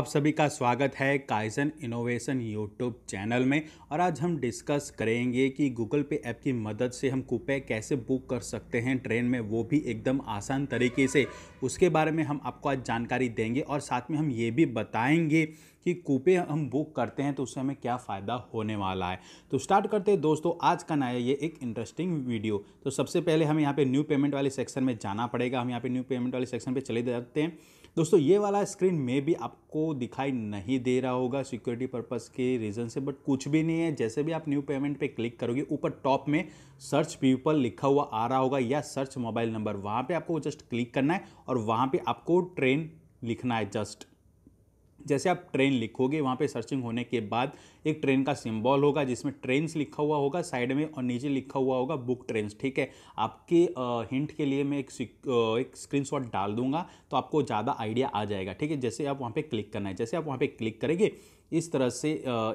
आप सभी का स्वागत है काइजन इनोवेशन यूट्यूब चैनल में और आज हम डिस्कस करेंगे कि गूगल पे ऐप की मदद से हम कूपे कैसे बुक कर सकते हैं ट्रेन में वो भी एकदम आसान तरीके से उसके बारे में हम आपको आज जानकारी देंगे और साथ में हम ये भी बताएंगे कि कूपे हम बुक करते हैं तो उससे हमें क्या फ़ायदा होने वाला है तो स्टार्ट करते हैं दोस्तों आज का नया ये एक इंटरेस्टिंग वीडियो तो सबसे पहले हमें यहाँ पे न्यू पेमेंट वाले सेक्शन में जाना पड़ेगा हम यहाँ पे न्यू पेमेंट वाले सेक्शन पे चले जाते हैं दोस्तों ये वाला स्क्रीन में भी आपको दिखाई नहीं दे रहा होगा सिक्योरिटी पर्पज़ के रीज़न से बट कुछ भी नहीं है जैसे भी आप न्यू पेमेंट पे क्लिक करोगे ऊपर टॉप में सर्च पीपल लिखा हुआ आ रहा होगा या सर्च मोबाइल नंबर वहाँ पर आपको जस्ट क्लिक करना है और वहाँ पर आपको ट्रेन लिखना है जस्ट जैसे आप ट्रेन लिखोगे वहाँ पे सर्चिंग होने के बाद एक ट्रेन का सिंबल होगा जिसमें ट्रेन्स लिखा हुआ होगा साइड में और नीचे लिखा हुआ होगा बुक ट्रेन्स ठीक है आपके आ, हिंट के लिए मैं एक एक स्क्रीनशॉट डाल दूंगा तो आपको ज़्यादा आइडिया आ जाएगा ठीक है जैसे आप वहाँ पे क्लिक करना है जैसे आप वहाँ पर क्लिक करेंगे इस तरह से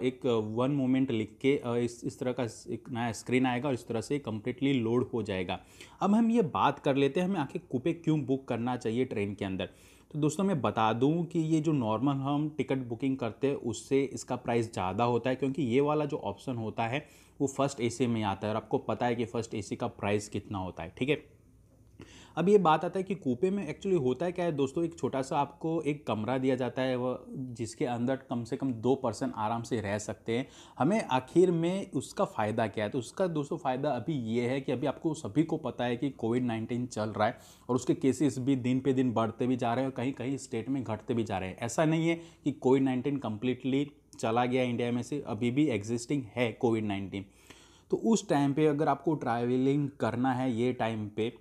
एक वन मोमेंट लिख के इस इस तरह का एक नया स्क्रीन आएगा और इस तरह से कम्प्लीटली लोड हो जाएगा अब हम ये बात कर लेते हैं हमें आखिर कूपे क्यों बुक करना चाहिए ट्रेन के अंदर तो दोस्तों मैं बता दूं कि ये जो नॉर्मल हम टिकट बुकिंग करते हैं उससे इसका प्राइस ज़्यादा होता है क्योंकि ये वाला जो ऑप्शन होता है वो फर्स्ट एसी में आता है और आपको पता है कि फ़र्स्ट एसी का प्राइस कितना होता है ठीक है अब ये बात आता है कि कूपे में एक्चुअली होता है क्या है दोस्तों एक छोटा सा आपको एक कमरा दिया जाता है वह जिसके अंदर कम से कम दो पर्सन आराम से रह सकते हैं हमें आखिर में उसका फ़ायदा क्या है तो उसका दोस्तों फ़ायदा अभी ये है कि अभी आपको सभी को पता है कि कोविड नाइन्टीन चल रहा है और उसके केसेस भी दिन पे दिन बढ़ते भी जा रहे हैं और कहीं कहीं स्टेट में घटते भी जा रहे हैं ऐसा नहीं है कि कोविड नाइन्टीन कम्प्लीटली चला गया इंडिया में से अभी भी एग्जिस्टिंग है कोविड नाइन्टीन तो उस टाइम पे अगर आपको ट्रैवलिंग करना है ये टाइम पे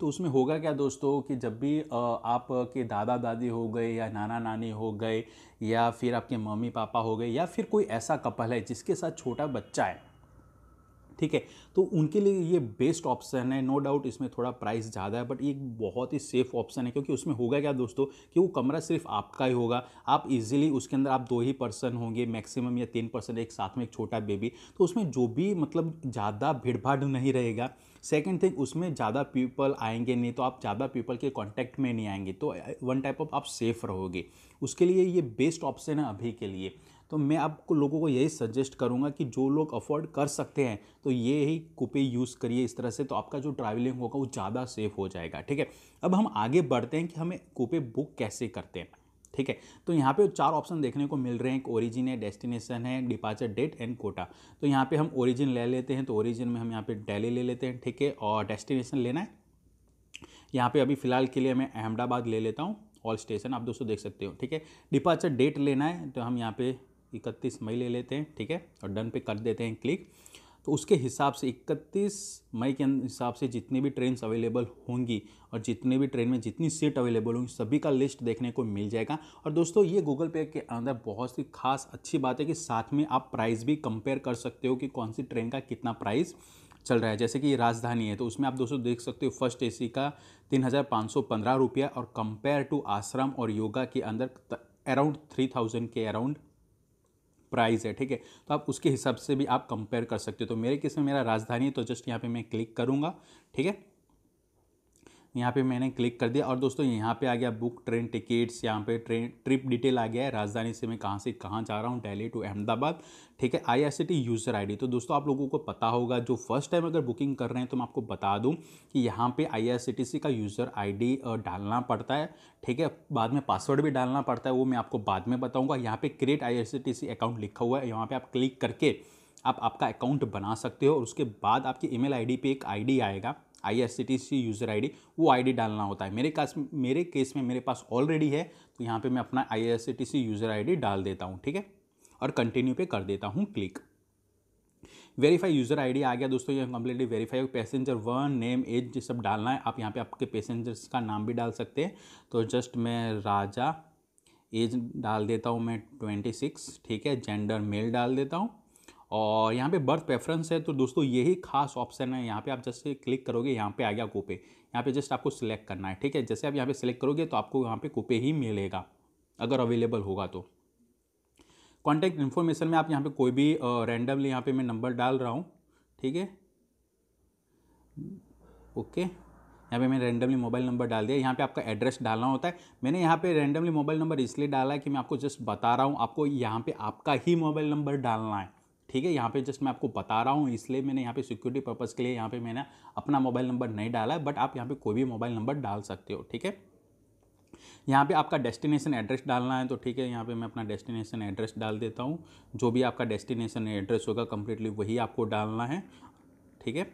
तो उसमें होगा क्या दोस्तों कि जब भी आपके दादा दादी हो गए या नाना नानी हो गए या फिर आपके मम्मी पापा हो गए या फिर कोई ऐसा कपल है जिसके साथ छोटा बच्चा है ठीक है तो उनके लिए ये बेस्ट ऑप्शन है नो डाउट इसमें थोड़ा प्राइस ज़्यादा है बट ये बहुत ही सेफ ऑप्शन है क्योंकि उसमें होगा क्या दोस्तों कि वो कमरा सिर्फ आपका ही होगा आप इजीली उसके अंदर आप दो ही पर्सन होंगे मैक्सिमम या तीन पर्सन एक साथ में एक छोटा बेबी तो उसमें जो भी मतलब ज़्यादा भीड़भाड़ नहीं रहेगा सेकेंड थिंग उसमें ज़्यादा पीपल आएंगे नहीं तो आप ज़्यादा पीपल के कॉन्टैक्ट में नहीं आएंगे तो वन टाइप ऑफ आप सेफ रहोगे उसके लिए ये बेस्ट ऑप्शन है अभी के लिए तो मैं आपको लोगों को यही सजेस्ट करूँगा कि जो लोग अफोर्ड कर सकते हैं तो ये ही कूपे यूज़ करिए इस तरह से तो आपका जो ट्रैवलिंग होगा वो ज़्यादा सेफ हो जाएगा ठीक है अब हम आगे बढ़ते हैं कि हमें कूपे बुक कैसे करते हैं ठीक है तो यहाँ पे चार ऑप्शन देखने को मिल रहे हैं एक ओरिजिन है डेस्टिनेशन है डिपार्चर डेट एंड कोटा तो यहाँ पे हम ओरिजिन ले लेते हैं तो ओरिजिन में हम यहाँ पे डेली ले लेते हैं ठीक है और डेस्टिनेशन लेना है यहाँ पे अभी फ़िलहाल के लिए मैं अहमदाबाद ले लेता हूँ ऑल स्टेशन आप दोस्तों देख सकते हो ठीक है डिपार्चर डेट लेना है तो हम यहाँ पे इकतीस मई ले लेते हैं ठीक है और डन पे कर देते हैं क्लिक तो उसके हिसाब से इकतीस मई के हिसाब से जितनी भी ट्रेन अवेलेबल होंगी और जितने भी ट्रेन में जितनी सीट अवेलेबल होंगी सभी का लिस्ट देखने को मिल जाएगा और दोस्तों ये गूगल पे के अंदर बहुत ही खास अच्छी बात है कि साथ में आप प्राइस भी कंपेयर कर सकते हो कि कौन सी ट्रेन का कितना प्राइस चल रहा है जैसे कि ये राजधानी है तो उसमें आप दोस्तों देख सकते हो फर्स्ट एसी का तीन हज़ार पाँच सौ पंद्रह रुपया और कंपेयर टू आश्रम और योगा के अंदर अराउंड थ्री थाउजेंड के अराउंड प्राइस है ठीक है तो आप उसके हिसाब से भी आप कंपेयर कर सकते हो तो मेरे किस में मेरा राजधानी तो जस्ट यहाँ पर मैं क्लिक करूँगा ठीक है यहाँ पे मैंने क्लिक कर दिया और दोस्तों यहाँ पे आ गया बुक ट्रेन टिकट्स यहाँ पे ट्रेन ट्रिप डिटेल आ गया है राजधानी से मैं कहाँ से कहाँ जा रहा हूँ दिल्ली टू अहमदाबाद ठीक है आईआरसीटी यूज़र आईडी तो दोस्तों आप लोगों को पता होगा जो फर्स्ट टाइम अगर बुकिंग कर रहे हैं तो मैं आपको बता दूँ कि यहाँ पर आई का यूज़र आई डालना पड़ता है ठीक है बाद में पासवर्ड भी डालना पड़ता है वो मैं आपको बाद में बताऊँगा यहाँ पर क्रिएट आई अकाउंट लिखा हुआ है यहाँ पर आप क्लिक करके आप आपका अकाउंट बना सकते हो और उसके बाद आपकी ईमेल आईडी पे एक आईडी आएगा आई एस यूज़र आई वो आई डालना होता है मेरे कास मेरे केस में मेरे पास ऑलरेडी है तो यहाँ पर मैं अपना आई एस यूज़र आई डाल देता हूँ ठीक है और कंटिन्यू पे कर देता हूँ क्लिक वेरीफाई यूज़र आईडी आ गया दोस्तों ये completely verify passenger one name as ये सब डालना है आप यहाँ पे आपके पैसेंजर्स का नाम भी डाल सकते हैं तो जस्ट मैं राजा एज डाल देता हूँ मैं ट्वेंटी सिक्स ठीक है जेंडर मेल डाल देता हूँ और यहाँ पे बर्थ प्रेफरेंस है तो दोस्तों यही खास ऑप्शन है यहाँ पे आप जैसे क्लिक करोगे यहाँ पे आ गया कोपे यहाँ पे जस्ट आपको सिलेक्ट करना है ठीक है जैसे आप यहाँ पे सिलेक्ट करोगे तो आपको यहाँ पे कोपे ही मिलेगा अगर अवेलेबल होगा तो कॉन्टैक्ट इन्फॉर्मेशन में आप यहाँ पे कोई भी रैंडमली यहाँ पे मैं नंबर डाल रहा हूँ ठीक है ओके यहाँ पे मैंने रैंडमली मोबाइल नंबर डाल दिया यहाँ पे आपका एड्रेस डालना होता है मैंने यहाँ पे रैंडमली मोबाइल नंबर इसलिए डाला है कि मैं आपको जस्ट बता रहा हूँ आपको यहाँ पे आपका ही मोबाइल नंबर डालना है ठीक है यहाँ पे जस्ट मैं आपको बता रहा हूँ इसलिए मैंने यहाँ पे सिक्योरिटी पर्पज़ के लिए यहाँ पे मैंने अपना मोबाइल नंबर नहीं डाला है बट आप यहाँ पे कोई भी मोबाइल नंबर डाल सकते हो ठीक है यहाँ पे आपका डेस्टिनेशन एड्रेस डालना है तो ठीक है यहाँ पे मैं अपना डेस्टिनेशन एड्रेस डाल देता हूँ जो भी आपका डेस्टिनेशन एड्रेस होगा कम्प्लीटली वही आपको डालना है ठीक है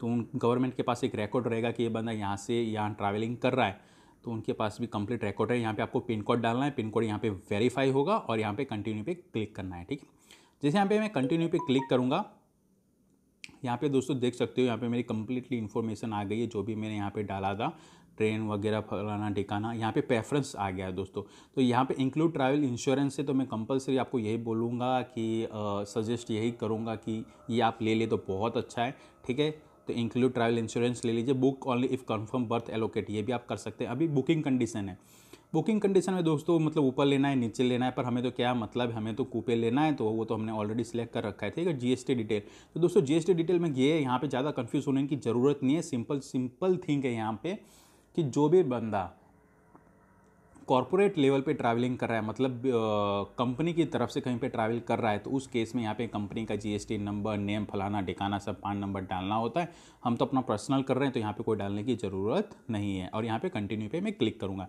तो उन गवर्नमेंट के पास एक रिकॉर्ड रहेगा कि ये बंदा यहाँ से यहाँ ट्रैवलिंग कर रहा है तो उनके पास भी कंप्लीट रिकॉर्ड है यहाँ पे आपको पिन कोड डालना है पिन कोड यहाँ पे वेरीफाई होगा और यहाँ पे कंटिन्यू पे क्लिक करना है ठीक है जैसे यहाँ पे मैं कंटिन्यू पे क्लिक करूँगा यहाँ पे दोस्तों देख सकते हो यहाँ पे मेरी कम्प्लीटली इन्फॉर्मेशन आ गई है जो भी मैंने यहाँ पे डाला था ट्रेन वगैरह फलाना ठिकाना यहाँ पे प्रेफरेंस आ गया है दोस्तों तो यहाँ पे इंक्लूड ट्रैवल इंश्योरेंस है तो मैं कंपलसरी आपको यही बोलूँगा कि सजेस्ट यही करूँगा कि ये आप ले ले तो बहुत अच्छा है ठीक है तो इंक्लूड ट्रैवल इंश्योरेंस ले लीजिए book only if confirm berth allocate ये भी आप कर सकते हैं अभी बुकिंग कंडीशन है बुकिंग कंडीशन में दोस्तों मतलब ऊपर लेना है नीचे लेना है पर हमें तो क्या मतलब हमें तो कूपे लेना है तो वो तो हमने ऑलरेडी सिलेक्ट कर रखा है ठीक है जीएसटी डिटेल तो दोस्तों जीएसटी डिटेल में ये यहाँ पर ज़्यादा कन्फ्यूज़ होने की ज़रूरत नहीं है सिंपल सिंपल थिंग है यहाँ पर कि जो भी बंदा कॉरपोरेट लेवल पे ट्रैवलिंग कर रहा है मतलब कंपनी की तरफ से कहीं पे ट्रैवल कर रहा है तो उस केस में यहाँ पे कंपनी का जीएसटी नंबर नेम फलाना ठिकाना सब पान नंबर डालना होता है हम तो अपना पर्सनल कर रहे हैं तो यहाँ पे कोई डालने की ज़रूरत नहीं है और यहाँ पे कंटिन्यू पे मैं क्लिक करूँगा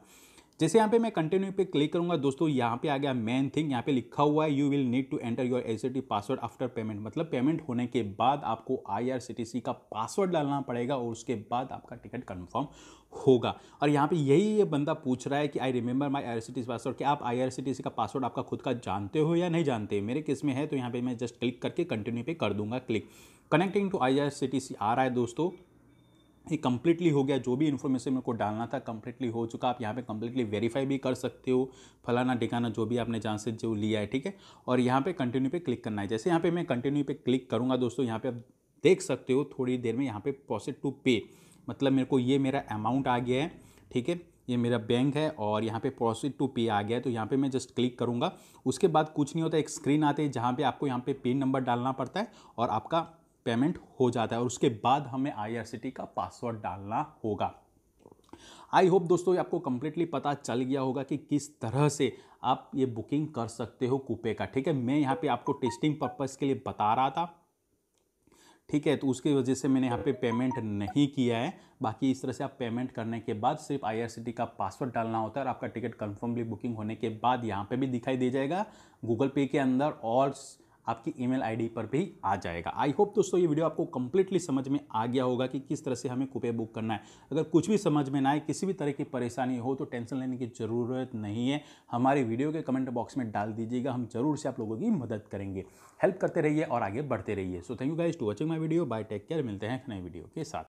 जैसे यहाँ पे मैं कंटिन्यू पे क्लिक करूँगा दोस्तों यहाँ पे आ गया मेन थिंग यहाँ पे लिखा हुआ है you will need to enter your S password after payment मतलब पेमेंट होने के बाद आपको आई का पासवर्ड डालना पड़ेगा और उसके बाद आपका टिकट कन्फर्म होगा और यहाँ पे यही ये बंदा पूछ रहा है कि I remember my I password कि आप आई का पासवर्ड आपका खुद का जानते हो या नहीं जानते मेरे किस में है तो यहाँ पर मैं जस्ट क्लिक करके कंटिन्यू पे कर दूंगा click connecting to I R रहा है दोस्तों ये कम्प्लीटली हो गया जो भी इन्फॉर्मेशन मेरे को डालना था कम्प्लीटली हो चुका आप यहाँ पे कम्प्लीटली वेरीफाई भी कर सकते हो फलाना ठिकाना जो भी आपने जहाँ से जो लिया है ठीक है और यहाँ पे कंटिन्यू पे क्लिक करना है जैसे यहाँ पे मैं कंटिन्यू पे क्लिक करूँगा दोस्तों यहाँ पे आप देख सकते हो थोड़ी देर में यहाँ पर प्रोसेड टू पे मतलब मेरे को ये मेरा अमाउंट आ गया है ठीक है ये मेरा बैंक है और यहाँ पे प्रोसेस टू पे आ गया है तो यहाँ पे मैं जस्ट क्लिक करूँगा उसके बाद कुछ नहीं होता एक स्क्रीन आते है जहाँ पे आपको यहाँ पे पिन नंबर डालना पड़ता है और आपका पेमेंट हो जाता है और उसके बाद हमें आई का पासवर्ड डालना होगा आई होप दोस्तों ये आपको कम्प्लीटली पता चल गया होगा कि किस तरह से आप ये बुकिंग कर सकते हो कूपे का ठीक है मैं यहाँ पे आपको टेस्टिंग पर्पज़ के लिए बता रहा था ठीक है तो उसकी वजह से मैंने यहाँ पे पेमेंट नहीं किया है बाकी इस तरह से आप पेमेंट करने के बाद सिर्फ आई का पासवर्ड डालना होता है और आपका टिकट कन्फर्मली बुकिंग होने के बाद यहाँ पे भी दिखाई दे जाएगा गूगल पे के अंदर और आपकी ईमेल आईडी पर भी आ जाएगा आई होप दोस्तों ये वीडियो आपको कंप्लीटली समझ में आ गया होगा कि किस तरह से हमें कुपे बुक करना है अगर कुछ भी समझ में ना आए किसी भी तरह की परेशानी हो तो टेंशन लेने की ज़रूरत नहीं है हमारे वीडियो के कमेंट बॉक्स में डाल दीजिएगा हम जरूर से आप लोगों की मदद करेंगे हेल्प करते रहिए और आगे बढ़ते रहिए so thank you guys to watching my video bye take care मिलते हैं नए वीडियो के साथ